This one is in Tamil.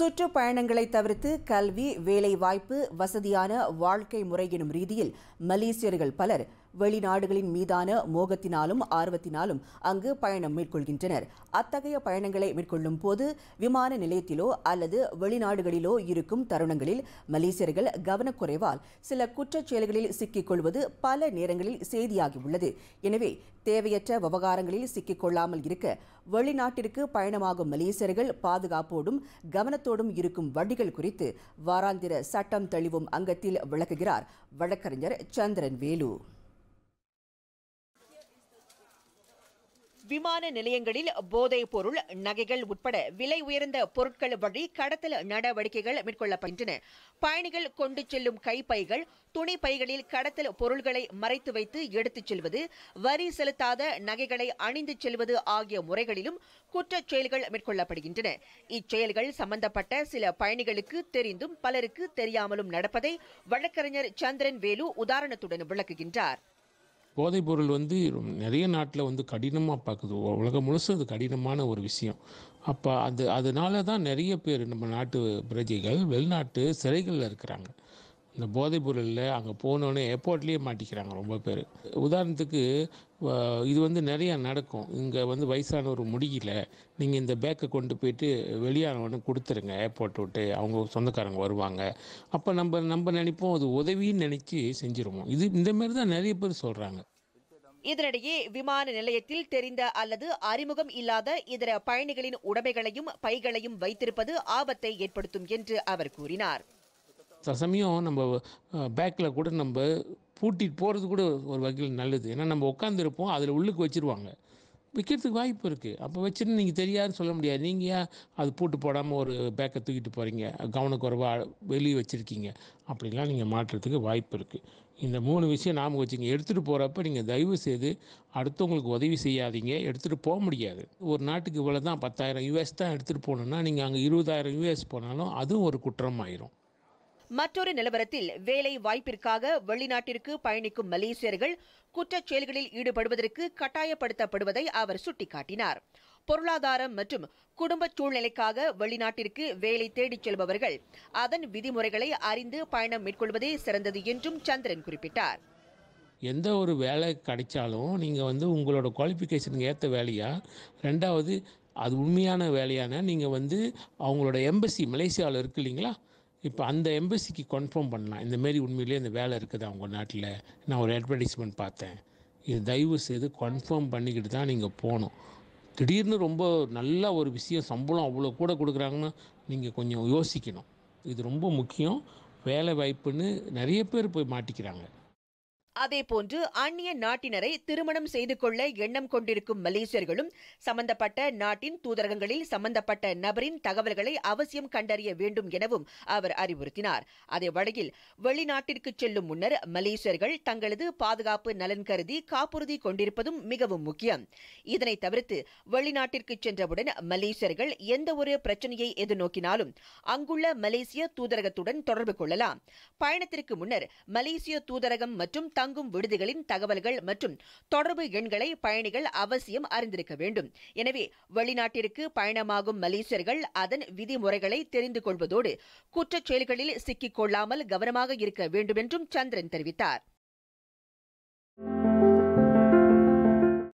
சுற்றுப்பயணங்களை தவிர்த்து கல்வி வேலைவாய்ப்பு வசதியான வாழ்க்கை முறை எனும் ரீதியில் மலேசியர்கள் பலர் வெளிநாடுகளின் மீதான மோகத்தினாலும் ஆர்வத்தினாலும் அங்கு பயணம் மேற்கொள்கின்றனர் அத்தகைய பயணங்களை மேற்கொள்ளும் போது விமான நிலையத்திலோ அல்லது வெளிநாடுகளிலோ இருக்கும் தருணங்களில் மலேசியர்கள் கவனக்குறைவால் சில குற்றச்செயல்களில் கொள்வது பல நேரங்களில் செய்தியாகியுள்ளது எனவே தேவையற்ற விவகாரங்களில் கொள்ளாமல் இருக்க வெளிநாட்டிற்கு பயணமாகும் மலேசியர்கள் பாதுகாப்போடும் கவனத்தோடும் இருக்கும் வழிகள் குறித்து வாராந்திர சட்டம் தெளிவும் அங்கத்தில் விளக்குகிறார் வழக்கறிஞர் சந்திரன் வேலு விமான நிலையங்களில் போதைப் பொருள் நகைகள் உட்பட விலை உயர்ந்த பொருட்கள் வழி கடத்தல் நடவடிக்கைகள் மேற்கொள்ளப்படுகின்றன பயணிகள் கொண்டு செல்லும் கைப்பைகள் துணி பைகளில் கடத்தல் பொருள்களை மறைத்து வைத்து எடுத்துச் செல்வது வரி செலுத்தாத நகைகளை அணிந்து செல்வது ஆகிய முறைகளிலும் குற்றச் செயல்கள் மேற்கொள்ளப்படுகின்றன இச்செயல்கள் சம்பந்தப்பட்ட சில பயணிகளுக்கு தெரிந்தும் பலருக்கு தெரியாமலும் நடப்பதை வழக்கறிஞர் சந்திரன் வேலு உதாரணத்துடன் விளக்குகின்றார் போதைப் பொருள் வந்து நிறைய நாட்டில் வந்து கடினமாக பார்க்குது உலகம் முழுசும் அது கடினமான ஒரு விஷயம் அப்போ அது அதனால தான் நிறைய பேர் நம்ம நாட்டு பிரஜைகள் வெளிநாட்டு சிறைகளில் இருக்கிறாங்க இந்த போதைப் பொருளில் அங்கே போனோன்னே ஏர்போர்ட்லேயே மாட்டிக்கிறாங்க ரொம்ப பேர் உதாரணத்துக்கு இது வந்து நிறையா நடக்கும் இங்கே வந்து ஒரு முடியல நீங்கள் இந்த பேக்கை கொண்டு போயிட்டு வெளியானவனு கொடுத்துருங்க ஏர்போர்ட் விட்டு அவங்க சொந்தக்காரங்க வருவாங்க அப்போ நம்ம நம்ம நினைப்போம் அது உதவின்னு நினச்சி செஞ்சுருவோம் இது இந்தமாரி தான் நிறைய பேர் சொல்கிறாங்க இதனிடையே விமான நிலையத்தில் தெரிந்த அல்லது அறிமுகம் இல்லாத இதர பயணிகளின் உடைமைகளையும் பைகளையும் வைத்திருப்பது ஆபத்தை ஏற்படுத்தும் என்று அவர் கூறினார் சமயம் நம்ம பேக்கில் கூட நம்ம பூட்டிட்டு போகிறது கூட ஒரு வகையில் நல்லது ஏன்னா நம்ம உட்காந்துருப்போம் அதில் உள்ளுக்கு வச்சுருவாங்க விற்கிறதுக்கு வாய்ப்பு இருக்குது அப்போ வச்சுட்டு நீங்கள் தெரியாதுன்னு சொல்ல முடியாது நீங்கள் ஏன் அது பூட்டு போடாமல் ஒரு பேக்கை தூக்கிட்டு போகிறீங்க கவனக்குறைவாக வெளியே வச்சுருக்கீங்க அப்படிலாம் நீங்கள் மாற்றுறதுக்கு வாய்ப்பு இருக்குது இந்த மூணு விஷயம் நாம் வச்சுங்க எடுத்துகிட்டு போகிறப்ப நீங்கள் தயவு செய்து அடுத்தவங்களுக்கு உதவி செய்யாதீங்க எடுத்துகிட்டு போக முடியாது ஒரு நாட்டுக்கு இவ்வளோ தான் பத்தாயிரம் யூஎஸ் தான் எடுத்துகிட்டு போகணுன்னா நீங்கள் அங்கே இருபதாயிரம் யூஎஸ் போனாலும் அதுவும் ஒரு குற்றம் ஆயிரும் மற்றொரு நிலவரத்தில் வேலை வாய்ப்பிற்காக வெளிநாட்டிற்கு பயணிக்கும் மலேசியர்கள் குற்றச் செயல்களில் ஈடுபடுவதற்கு கட்டாயப்படுத்தப்படுவதை அவர் சுட்டிக்காட்டினார் பொருளாதாரம் மற்றும் குடும்ப சூழ்நிலைக்காக வெளிநாட்டிற்கு வேலை தேடிச் செல்பவர்கள் அதன் விதிமுறைகளை அறிந்து பயணம் மேற்கொள்வதே சிறந்தது என்றும் சந்திரன் குறிப்பிட்டார் எந்த ஒரு வேலை கிடைச்சாலும் நீங்கள் வந்து உங்களோட குவாலிஃபிகேஷனுக்கு ஏற்ற வேலையாக ரெண்டாவது அது உண்மையான வேலையான நீங்கள் வந்து அவங்களோட எம்பசி மலேசியாவில் இருக்கு இல்லைங்களா இப்போ அந்த எம்பசிக்கு கன்ஃபார்ம் பண்ணலாம் இந்தமாரி உண்மையிலேயே இந்த வேலை இருக்குது உங்கள் நாட்டில் நான் ஒரு அட்வர்டைஸ்மெண்ட் பார்த்தேன் இது தயவு செய்து கன்ஃபார்ம் பண்ணிக்கிட்டு தான் நீங்கள் போகணும் திடீர்னு ரொம்ப நல்ல ஒரு விஷயம் சம்பளம் அவ்வளோ கூட கொடுக்குறாங்கன்னு நீங்கள் கொஞ்சம் யோசிக்கணும் இது ரொம்ப முக்கியம் வேலை வாய்ப்புன்னு நிறைய பேர் போய் மாட்டிக்கிறாங்க அதேபோன்று அந்நிய நாட்டினரை திருமணம் செய்து கொள்ள எண்ணம் கொண்டிருக்கும் மலேசியர்களும் சம்பந்தப்பட்ட நாட்டின் தூதரகங்களில் சம்பந்தப்பட்ட நபரின் தகவல்களை அவசியம் கண்டறிய வேண்டும் எனவும் அவர் அறிவுறுத்தினார் அதே வழியில் வெளிநாட்டிற்கு செல்லும் முன்னர் மலேசியர்கள் தங்களது பாதுகாப்பு நலன் கருதி காப்புறுதி கொண்டிருப்பதும் மிகவும் முக்கியம் இதனை தவிர்த்து வெளிநாட்டிற்கு சென்றவுடன் மலேசியர்கள் எந்த ஒரு பிரச்சனையை எதிர்நோக்கினாலும் அங்குள்ள மலேசிய தூதரகத்துடன் தொடர்பு கொள்ளலாம் பயணத்திற்கு முன்னர் மலேசிய தூதரகம் மற்றும் தங்க தங்கும் விடுதிகளின் தகவல்கள் மற்றும் தொடர்பு எண்களை பயணிகள் அவசியம் அறிந்திருக்க வேண்டும் எனவே வெளிநாட்டிற்கு பயணமாகும் மலேசியர்கள் அதன் விதிமுறைகளை தெரிந்து கொள்வதோடு குற்றச்செயல்களில் செயல்களில் சிக்கிக் கொள்ளாமல் கவனமாக இருக்க வேண்டும் என்றும் சந்திரன் தெரிவித்தார்